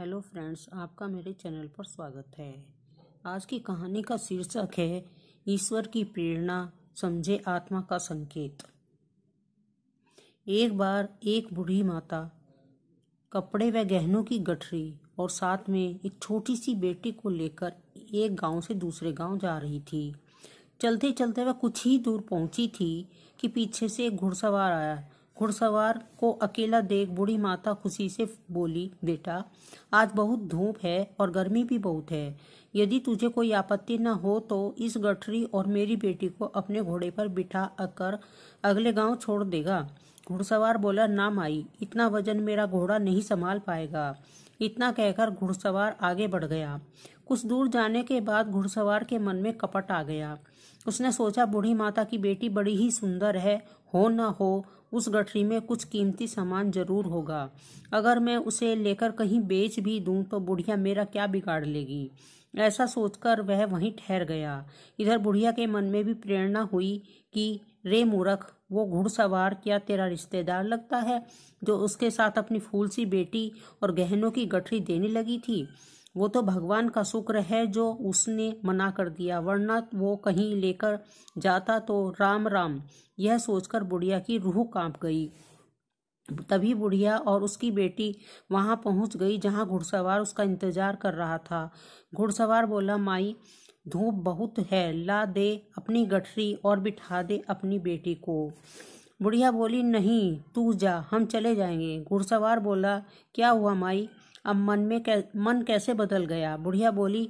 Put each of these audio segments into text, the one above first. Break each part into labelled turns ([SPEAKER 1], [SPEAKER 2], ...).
[SPEAKER 1] hello friends आपका मेरे channel पर स्वागत है आज की कहानी का शीर्षक है ईश्वर की प्रेरणा समझे आत्मा का संकेत एक बार एक बूढ़ी माता कपड़े व गहनों की गठरी और साथ में एक छोटी सी बेटी को लेकर एक गांव से दूसरे गांव जा रही थी चलते चलते वह कुछ ही दूर पहुंची थी कि पीछे से एक घुड़सवार आया घुड़सवार को अकेला देख बूढ़ी माता खुशी से बोली बेटा आज बहुत धूप है और गर्मी भी बहुत है यदि तुझे कोई आपत्ति न हो तो इस गठरी और मेरी बेटी को अपने घोड़े पर बिठा कर अगले गांव छोड़ देगा घुड़सवार बोला ना माई इतना वजन मेरा घोड़ा नहीं संभाल पाएगा इतना कहकर घुड़सवार आगे बढ़ गया कुछ दूर जाने के बाद घुड़सवार के मन में कपट आ गया उसने सोचा बूढ़ी माता की बेटी बड़ी ही सुंदर है हो न हो उस गठरी में कुछ कीमती सामान जरूर होगा अगर मैं उसे लेकर कहीं बेच भी दूं तो बुढ़िया मेरा क्या बिगाड़ लेगी ऐसा सोचकर वह वहीं ठहर गया इधर बुढ़िया के मन में भी प्रेरणा हुई कि रे मूरख वो घुड़सवार क्या तेरा रिश्तेदार लगता है जो उसके साथ अपनी फूल सी बेटी और गहनों की गठरी देने लगी थी वो तो भगवान का शुक्र है जो उसने मना कर दिया वरना वो कहीं लेकर जाता तो राम राम यह सोचकर बुढ़िया की रूह कांप गई तभी बुढ़िया और उसकी बेटी वहां पहुंच गई जहां घुड़सवार उसका इंतजार कर रहा था घुड़सवार बोला माई धूप बहुत है ला दे अपनी गठरी और बिठा दे अपनी बेटी को बुढ़िया बोली नहीं तू जा हम चले जाएंगे घुड़सवार बोला क्या हुआ माई अब मन में कै मन कैसे बदल गया बुढ़िया बोली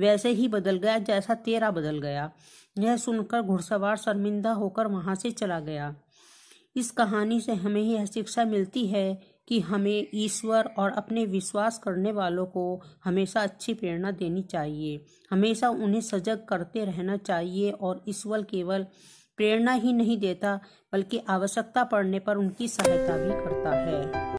[SPEAKER 1] वैसे ही बदल गया जैसा तेरा बदल गया यह सुनकर घुड़सवार शर्मिंदा होकर वहाँ से चला गया इस कहानी से हमें यह शिक्षा मिलती है कि हमें ईश्वर और अपने विश्वास करने वालों को हमेशा अच्छी प्रेरणा देनी चाहिए हमेशा उन्हें सजग करते रहना चाहिए और ईश्वर केवल प्रेरणा ही नहीं देता बल्कि आवश्यकता पड़ने पर उनकी सहायता भी करता है